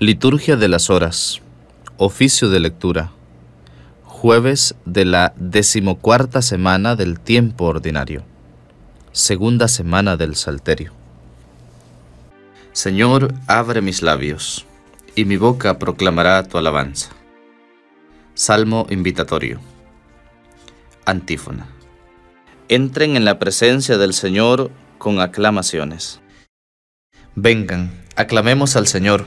Liturgia de las Horas. Oficio de lectura. Jueves de la decimocuarta semana del tiempo ordinario. Segunda semana del Salterio. Señor, abre mis labios, y mi boca proclamará tu alabanza. Salmo invitatorio. Antífona. Entren en la presencia del Señor con aclamaciones. Vengan, aclamemos al Señor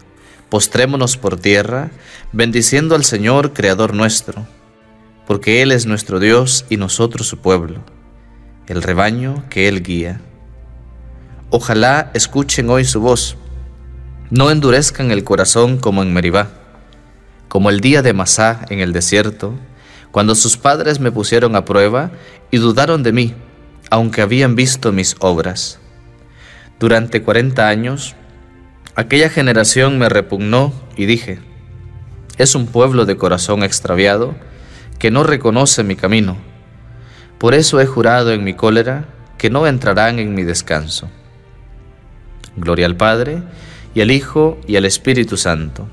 postrémonos por tierra, bendiciendo al Señor, Creador nuestro, porque Él es nuestro Dios y nosotros su pueblo, el rebaño que Él guía. Ojalá escuchen hoy su voz, no endurezcan el corazón como en Meribá, como el día de Masá en el desierto, cuando sus padres me pusieron a prueba y dudaron de mí, aunque habían visto mis obras. Durante cuarenta años Aquella generación me repugnó y dije, es un pueblo de corazón extraviado que no reconoce mi camino. Por eso he jurado en mi cólera que no entrarán en mi descanso. Gloria al Padre, y al Hijo, y al Espíritu Santo,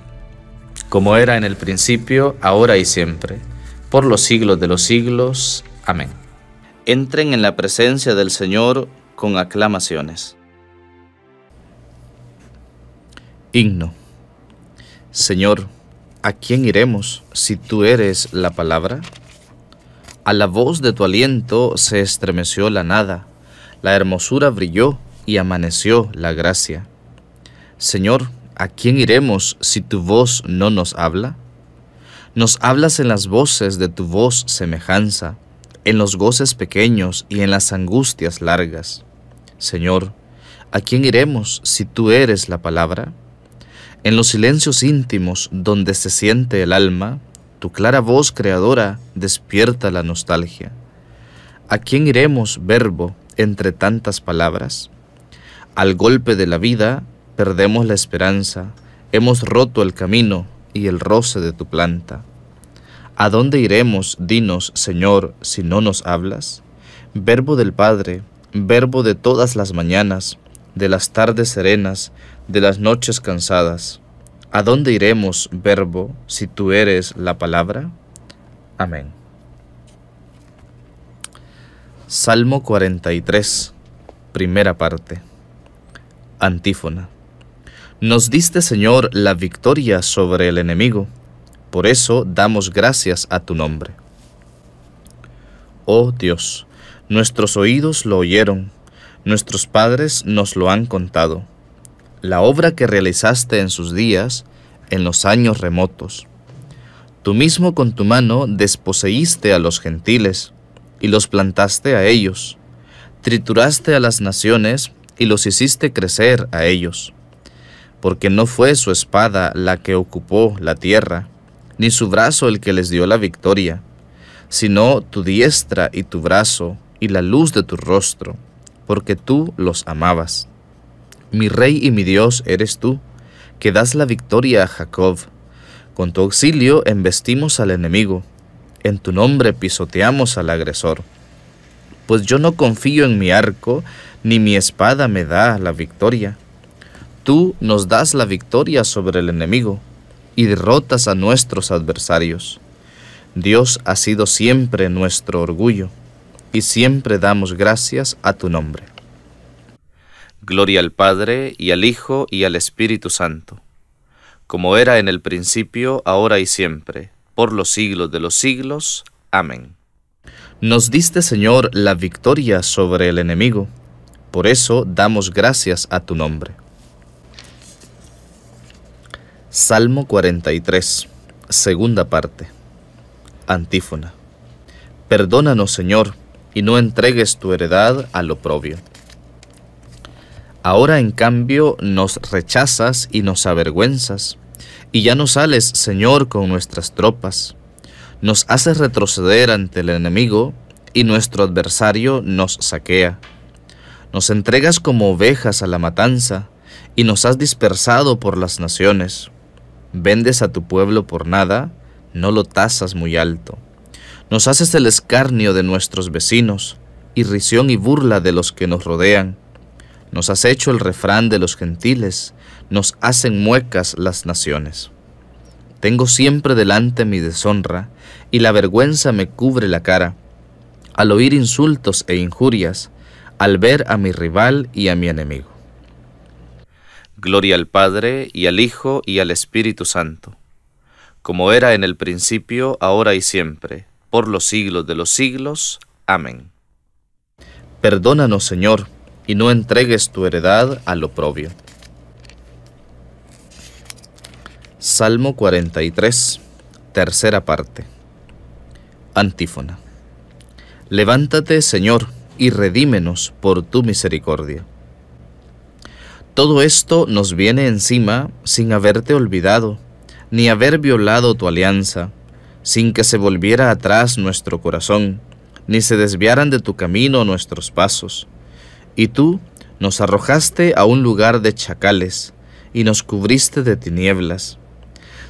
como era en el principio, ahora y siempre, por los siglos de los siglos. Amén. Entren en la presencia del Señor con aclamaciones. Himno. Señor, ¿a quién iremos si tú eres la palabra? A la voz de tu aliento se estremeció la nada, la hermosura brilló y amaneció la gracia. Señor, ¿a quién iremos si tu voz no nos habla? Nos hablas en las voces de tu voz semejanza, en los goces pequeños y en las angustias largas. Señor, ¿a quién iremos si tú eres la palabra? En los silencios íntimos donde se siente el alma, tu clara voz creadora despierta la nostalgia. ¿A quién iremos, verbo, entre tantas palabras? Al golpe de la vida perdemos la esperanza, hemos roto el camino y el roce de tu planta. ¿A dónde iremos, dinos, Señor, si no nos hablas? Verbo del Padre, verbo de todas las mañanas, de las tardes serenas, de las noches cansadas. ¿A dónde iremos, Verbo, si tú eres la palabra? Amén. Salmo 43, primera parte. Antífona. Nos diste, Señor, la victoria sobre el enemigo. Por eso damos gracias a tu nombre. Oh Dios, nuestros oídos lo oyeron, nuestros padres nos lo han contado la obra que realizaste en sus días, en los años remotos. Tú mismo con tu mano desposeíste a los gentiles, y los plantaste a ellos, trituraste a las naciones, y los hiciste crecer a ellos. Porque no fue su espada la que ocupó la tierra, ni su brazo el que les dio la victoria, sino tu diestra y tu brazo, y la luz de tu rostro, porque tú los amabas. Mi rey y mi Dios eres tú, que das la victoria a Jacob. Con tu auxilio embestimos al enemigo, en tu nombre pisoteamos al agresor. Pues yo no confío en mi arco, ni mi espada me da la victoria. Tú nos das la victoria sobre el enemigo, y derrotas a nuestros adversarios. Dios ha sido siempre nuestro orgullo, y siempre damos gracias a tu nombre. Gloria al Padre y al Hijo y al Espíritu Santo, como era en el principio, ahora y siempre, por los siglos de los siglos. Amén. Nos diste, Señor, la victoria sobre el enemigo. Por eso damos gracias a tu nombre. Salmo 43, segunda parte. Antífona. Perdónanos, Señor, y no entregues tu heredad a lo propio. Ahora en cambio nos rechazas y nos avergüenzas, y ya no sales, Señor, con nuestras tropas. Nos haces retroceder ante el enemigo, y nuestro adversario nos saquea. Nos entregas como ovejas a la matanza, y nos has dispersado por las naciones. Vendes a tu pueblo por nada, no lo tasas muy alto. Nos haces el escarnio de nuestros vecinos, irrisión y burla de los que nos rodean nos has hecho el refrán de los gentiles, nos hacen muecas las naciones. Tengo siempre delante mi deshonra, y la vergüenza me cubre la cara. Al oír insultos e injurias, al ver a mi rival y a mi enemigo. Gloria al Padre, y al Hijo, y al Espíritu Santo, como era en el principio, ahora y siempre, por los siglos de los siglos. Amén. Perdónanos, Señor, y no entregues tu heredad al oprobio. Salmo 43, tercera parte. Antífona. Levántate, Señor, y redímenos por tu misericordia. Todo esto nos viene encima sin haberte olvidado, ni haber violado tu alianza, sin que se volviera atrás nuestro corazón, ni se desviaran de tu camino nuestros pasos y tú nos arrojaste a un lugar de chacales, y nos cubriste de tinieblas.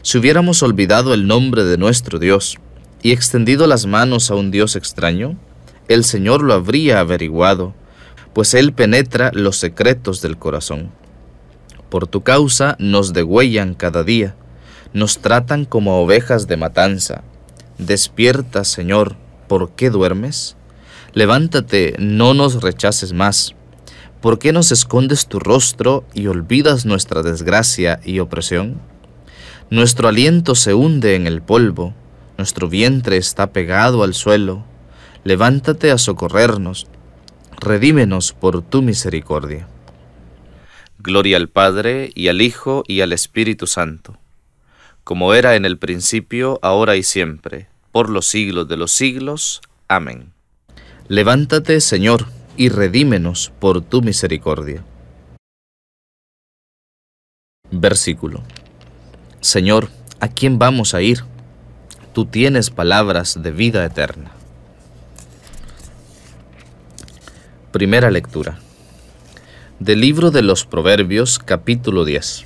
Si hubiéramos olvidado el nombre de nuestro Dios, y extendido las manos a un Dios extraño, el Señor lo habría averiguado, pues Él penetra los secretos del corazón. Por tu causa nos degüellan cada día, nos tratan como ovejas de matanza. Despierta, Señor, ¿por qué duermes? Levántate, no nos rechaces más. ¿Por qué nos escondes tu rostro y olvidas nuestra desgracia y opresión? Nuestro aliento se hunde en el polvo, nuestro vientre está pegado al suelo. Levántate a socorrernos, redímenos por tu misericordia. Gloria al Padre, y al Hijo, y al Espíritu Santo, como era en el principio, ahora y siempre, por los siglos de los siglos. Amén. Levántate, Señor y redímenos por tu misericordia. Versículo. Señor, ¿a quién vamos a ir? Tú tienes palabras de vida eterna. Primera lectura. Del libro de los Proverbios capítulo 10.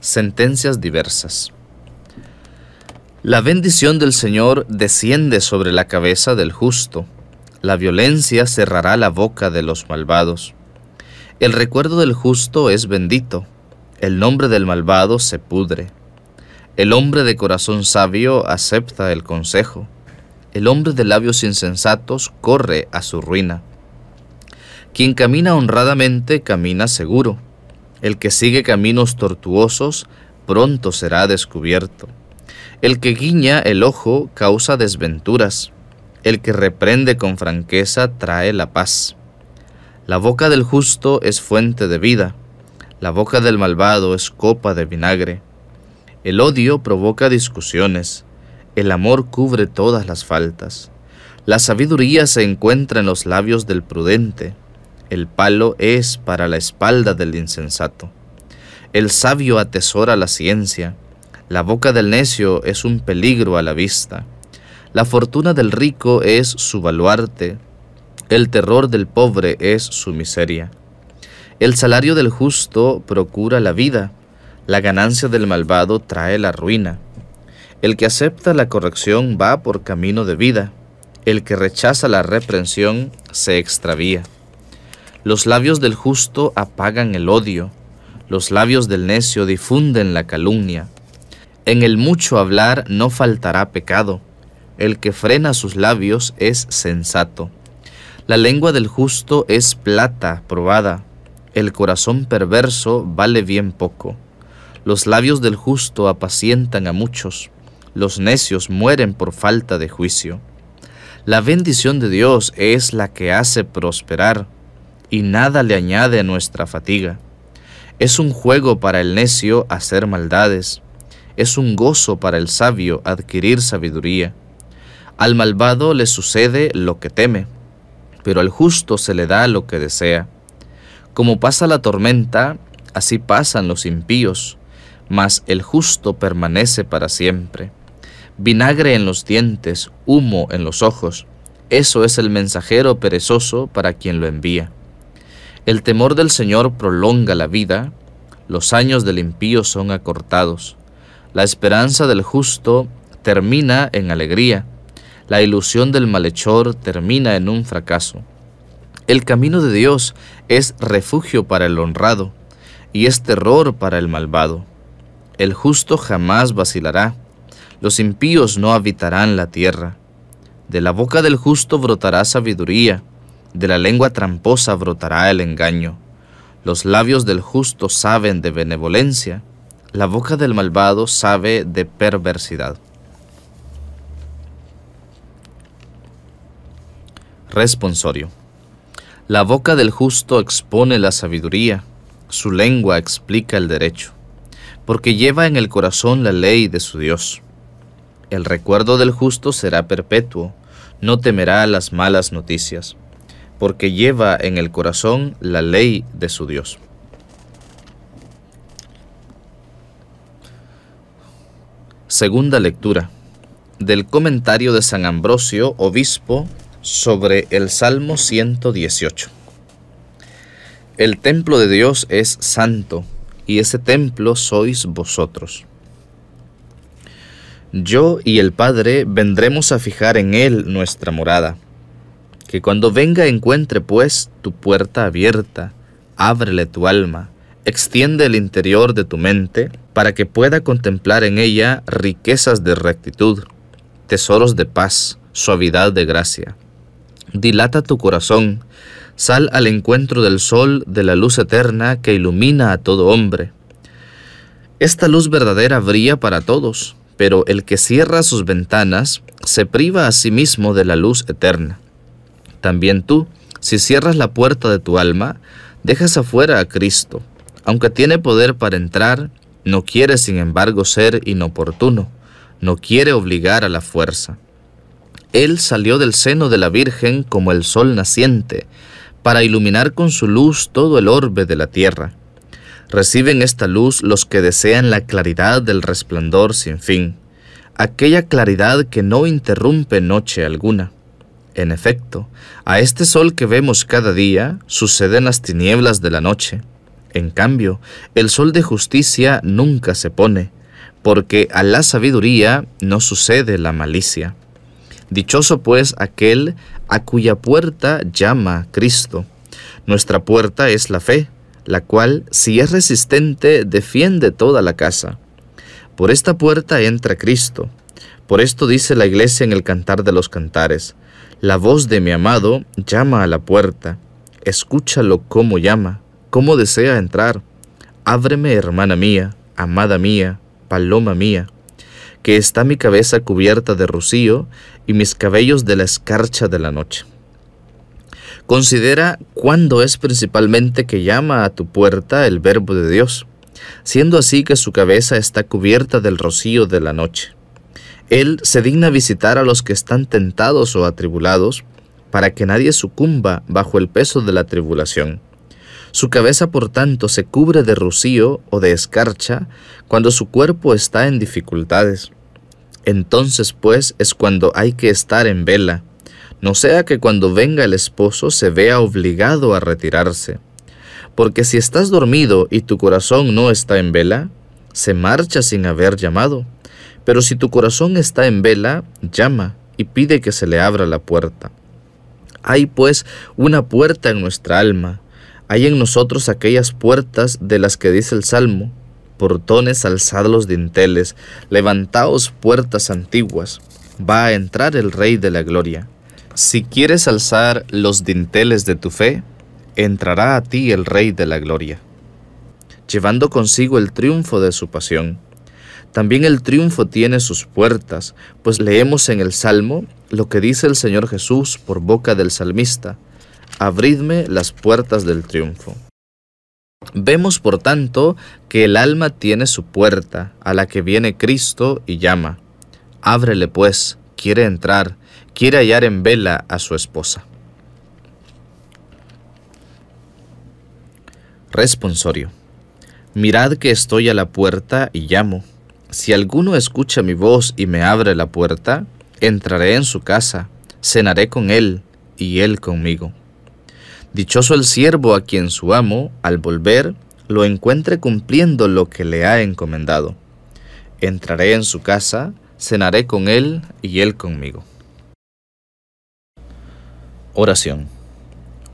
Sentencias diversas. La bendición del Señor desciende sobre la cabeza del justo la violencia cerrará la boca de los malvados. El recuerdo del justo es bendito, el nombre del malvado se pudre. El hombre de corazón sabio acepta el consejo, el hombre de labios insensatos corre a su ruina. Quien camina honradamente camina seguro, el que sigue caminos tortuosos pronto será descubierto. El que guiña el ojo causa desventuras el que reprende con franqueza trae la paz. La boca del justo es fuente de vida, la boca del malvado es copa de vinagre. El odio provoca discusiones, el amor cubre todas las faltas. La sabiduría se encuentra en los labios del prudente, el palo es para la espalda del insensato. El sabio atesora la ciencia, la boca del necio es un peligro a la vista. La fortuna del rico es su baluarte, el terror del pobre es su miseria. El salario del justo procura la vida, la ganancia del malvado trae la ruina. El que acepta la corrección va por camino de vida, el que rechaza la reprensión se extravía. Los labios del justo apagan el odio, los labios del necio difunden la calumnia. En el mucho hablar no faltará pecado el que frena sus labios es sensato. La lengua del justo es plata probada, el corazón perverso vale bien poco. Los labios del justo apacientan a muchos, los necios mueren por falta de juicio. La bendición de Dios es la que hace prosperar, y nada le añade a nuestra fatiga. Es un juego para el necio hacer maldades, es un gozo para el sabio adquirir sabiduría. Al malvado le sucede lo que teme, pero al justo se le da lo que desea. Como pasa la tormenta, así pasan los impíos, mas el justo permanece para siempre. Vinagre en los dientes, humo en los ojos, eso es el mensajero perezoso para quien lo envía. El temor del Señor prolonga la vida, los años del impío son acortados. La esperanza del justo termina en alegría, la ilusión del malhechor termina en un fracaso. El camino de Dios es refugio para el honrado y es terror para el malvado. El justo jamás vacilará. Los impíos no habitarán la tierra. De la boca del justo brotará sabiduría, de la lengua tramposa brotará el engaño. Los labios del justo saben de benevolencia, la boca del malvado sabe de perversidad. Responsorio. La boca del justo expone la sabiduría, su lengua explica el derecho, porque lleva en el corazón la ley de su Dios. El recuerdo del justo será perpetuo, no temerá las malas noticias, porque lleva en el corazón la ley de su Dios. Segunda lectura del comentario de San Ambrosio, obispo sobre el Salmo 118. El templo de Dios es santo, y ese templo sois vosotros. Yo y el Padre vendremos a fijar en él nuestra morada. Que cuando venga encuentre pues tu puerta abierta, ábrele tu alma, extiende el interior de tu mente, para que pueda contemplar en ella riquezas de rectitud, tesoros de paz, suavidad de gracia, dilata tu corazón, sal al encuentro del sol de la luz eterna que ilumina a todo hombre. Esta luz verdadera brilla para todos, pero el que cierra sus ventanas se priva a sí mismo de la luz eterna. También tú, si cierras la puerta de tu alma, dejas afuera a Cristo. Aunque tiene poder para entrar, no quiere sin embargo ser inoportuno, no quiere obligar a la fuerza. Él salió del seno de la Virgen como el sol naciente, para iluminar con su luz todo el orbe de la tierra. Reciben esta luz los que desean la claridad del resplandor sin fin, aquella claridad que no interrumpe noche alguna. En efecto, a este sol que vemos cada día suceden las tinieblas de la noche. En cambio, el sol de justicia nunca se pone, porque a la sabiduría no sucede la malicia. Dichoso pues aquel a cuya puerta llama Cristo. Nuestra puerta es la fe, la cual, si es resistente, defiende toda la casa. Por esta puerta entra Cristo. Por esto dice la iglesia en el Cantar de los Cantares, La voz de mi amado llama a la puerta. Escúchalo cómo llama, cómo desea entrar. Ábreme, hermana mía, amada mía, paloma mía que está mi cabeza cubierta de rocío y mis cabellos de la escarcha de la noche. Considera cuándo es principalmente que llama a tu puerta el Verbo de Dios, siendo así que su cabeza está cubierta del rocío de la noche. Él se digna visitar a los que están tentados o atribulados, para que nadie sucumba bajo el peso de la tribulación. Su cabeza, por tanto, se cubre de rocío o de escarcha cuando su cuerpo está en dificultades. Entonces, pues, es cuando hay que estar en vela, no sea que cuando venga el esposo se vea obligado a retirarse. Porque si estás dormido y tu corazón no está en vela, se marcha sin haber llamado. Pero si tu corazón está en vela, llama y pide que se le abra la puerta. Hay pues una puerta en nuestra alma, hay en nosotros aquellas puertas de las que dice el Salmo, portones alzad los dinteles, levantaos puertas antiguas, va a entrar el Rey de la Gloria. Si quieres alzar los dinteles de tu fe, entrará a ti el Rey de la Gloria, llevando consigo el triunfo de su pasión. También el triunfo tiene sus puertas, pues leemos en el Salmo lo que dice el Señor Jesús por boca del salmista abridme las puertas del triunfo. Vemos, por tanto, que el alma tiene su puerta, a la que viene Cristo y llama. Ábrele, pues, quiere entrar, quiere hallar en vela a su esposa. Responsorio. Mirad que estoy a la puerta y llamo. Si alguno escucha mi voz y me abre la puerta, entraré en su casa, cenaré con él y él conmigo. Dichoso el siervo a quien su amo, al volver, lo encuentre cumpliendo lo que le ha encomendado. Entraré en su casa, cenaré con él y él conmigo. Oración.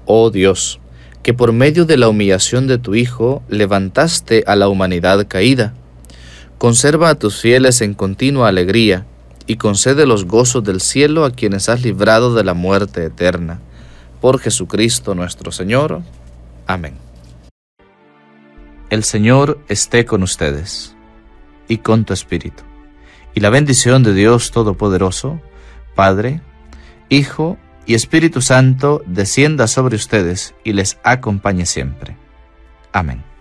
Oh Dios, que por medio de la humillación de tu Hijo levantaste a la humanidad caída. Conserva a tus fieles en continua alegría y concede los gozos del cielo a quienes has librado de la muerte eterna por Jesucristo nuestro Señor. Amén. El Señor esté con ustedes y con tu espíritu. Y la bendición de Dios Todopoderoso, Padre, Hijo y Espíritu Santo, descienda sobre ustedes y les acompañe siempre. Amén.